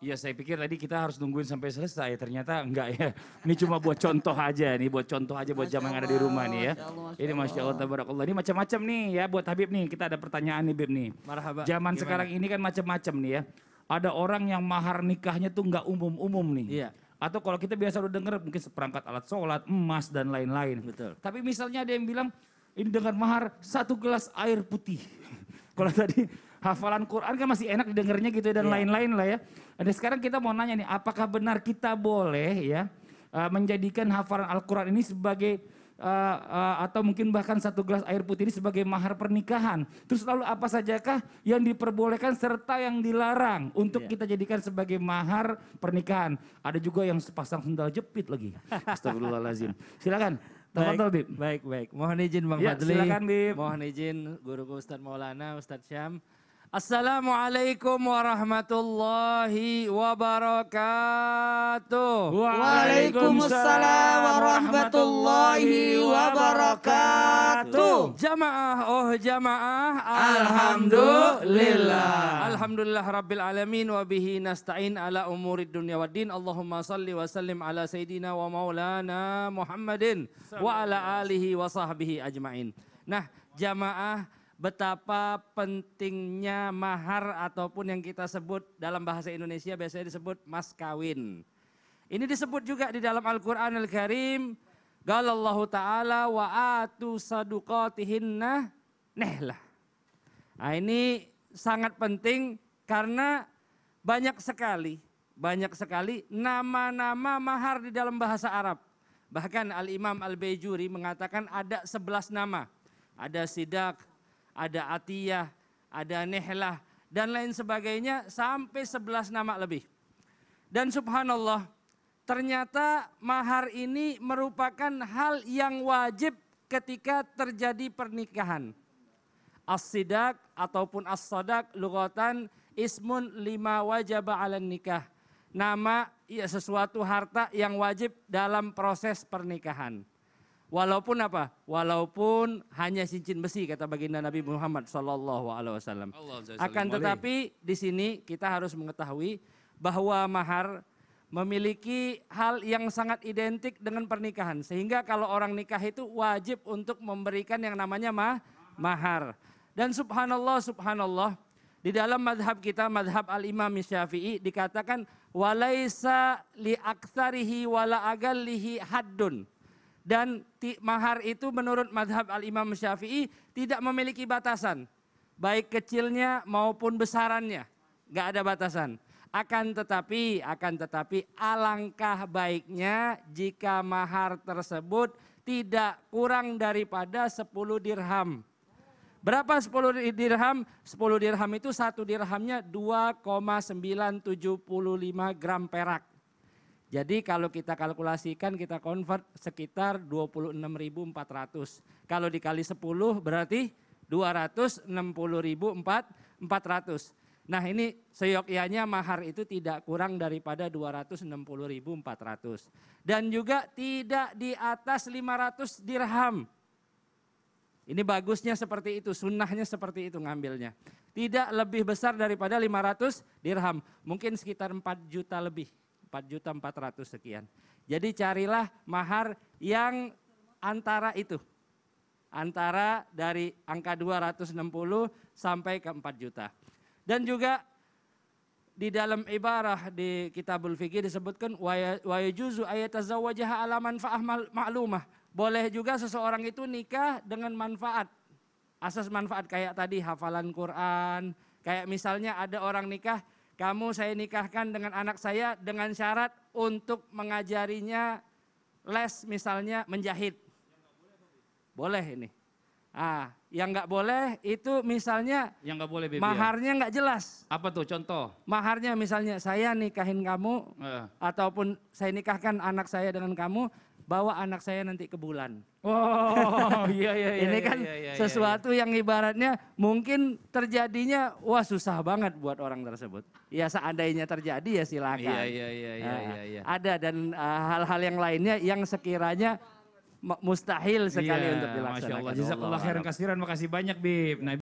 Iya saya pikir tadi kita harus nungguin sampai selesai, ternyata enggak ya. Ini cuma buat contoh aja, nih, buat contoh aja buat jamaah yang ada di rumah nih ya. Ini Masya Allah, Tabarakallah. Ini macam-macam nih ya buat Habib nih, kita ada pertanyaan nih Bib nih. Marhaba. Zaman sekarang ini kan macam-macam nih ya. Ada orang yang mahar nikahnya tuh enggak umum-umum nih. Iya. Atau kalau kita biasa udah denger mungkin seperangkat alat sholat, emas dan lain-lain. Betul. Tapi misalnya ada yang bilang, ini dengan mahar satu gelas air putih. kalau tadi hafalan Quran kan masih enak didengarnya gitu ya, dan iya. lain-lain yeah. lah ya. Dan sekarang kita mau nanya nih, apakah benar kita boleh ya eh, menjadikan hafalan Al-Quran ini sebagai uh, uh, atau mungkin bahkan satu gelas air putih ini sebagai mahar pernikahan. Terus lalu apa sajakah yang diperbolehkan serta yang dilarang untuk yeah. kita jadikan sebagai mahar pernikahan. Ada juga yang sepasang sendal jepit lagi. Astagfirullahalazim. Silakan. Baik, baik, baik. Mohon izin Bang ya, Fadli. Silakan, Bip. Mohon izin guru Ustaz Maulana, Ustadz Syam. Assalamualaikum warahmatullahi wabarakatuh. Waalaikumsalam warahmatullahi wabarakatuh. Jamaah oh jamaah alhamdulillah. Alhamdulillah rabbil alamin Wabihi nasta'in ala umuri wa din. Allahumma salli wa sallim ala Sayyidina wa maulana Muhammadin wa ala alihi wa sahbihi ajmain. Nah, jamaah betapa pentingnya mahar ataupun yang kita sebut dalam bahasa Indonesia biasanya disebut mas kawin. Ini disebut juga di dalam Al-Quran Al-Karim. Galallahu ta'ala wa atu saduqatihinna nehlah. Nah ini sangat penting karena banyak sekali, banyak sekali nama-nama mahar di dalam bahasa Arab. Bahkan Al-Imam Al-Bejuri mengatakan ada sebelas nama. Ada sidak, ada Atiyah, ada Nehlah, dan lain sebagainya sampai 11 nama lebih. Dan subhanallah, ternyata mahar ini merupakan hal yang wajib ketika terjadi pernikahan. As-sidak ataupun as-sadak lugatan ismun lima wajaba ala nikah. Nama ya, sesuatu harta yang wajib dalam proses pernikahan. Walaupun apa? Walaupun hanya cincin besi kata baginda Nabi Muhammad Sallallahu Alaihi Wasallam. Akan tetapi di sini kita harus mengetahui bahwa mahar memiliki hal yang sangat identik dengan pernikahan. Sehingga kalau orang nikah itu wajib untuk memberikan yang namanya mah mahar. Dan subhanallah, subhanallah, di dalam madhab kita, madhab al-imam syafi'i dikatakan, walaisa li aktsarihi wala agallihi haddun dan mahar itu menurut madhab al-imam syafi'i tidak memiliki batasan. Baik kecilnya maupun besarannya. Gak ada batasan. Akan tetapi, akan tetapi alangkah baiknya jika mahar tersebut tidak kurang daripada 10 dirham. Berapa 10 dirham? 10 dirham itu satu dirhamnya 2,975 gram perak. Jadi kalau kita kalkulasikan kita convert sekitar 26.400. Kalau dikali 10 berarti 260.400. Nah ini seyogyanya mahar itu tidak kurang daripada 260.400. Dan juga tidak di atas 500 dirham. Ini bagusnya seperti itu, sunnahnya seperti itu ngambilnya. Tidak lebih besar daripada 500 dirham, mungkin sekitar 4 juta lebih 4 juta 400 sekian. Jadi carilah mahar yang antara itu. Antara dari angka 260 sampai ke 4 juta. Dan juga di dalam ibarah di kitabul fikih disebutkan wa yajuzu ayatazawwajaha ala manfaah ma'lumah. Boleh juga seseorang itu nikah dengan manfaat. Asas manfaat kayak tadi hafalan Quran, kayak misalnya ada orang nikah kamu saya nikahkan dengan anak saya dengan syarat untuk mengajarinya les misalnya menjahit. Boleh ini. Ah, yang nggak boleh itu misalnya yang nggak boleh baby maharnya nggak jelas. Apa tuh contoh? Maharnya misalnya saya nikahin kamu uh. ataupun saya nikahkan anak saya dengan kamu bawa anak saya nanti ke bulan. Oh, iya iya iya. Ini iya, kan iya, iya, iya, sesuatu yang ibaratnya mungkin terjadinya wah susah banget buat orang tersebut. Ya seandainya terjadi ya silakan. Iya iya iya iya ah, iya. iya. Ada dan ah, hal-hal uh, yang lainnya yang sekiranya mustahil sekali iya, untuk dilaksanakan. Masya Allah. Jazakallah khairan kasiran. Makasih banyak, Bib. Nah,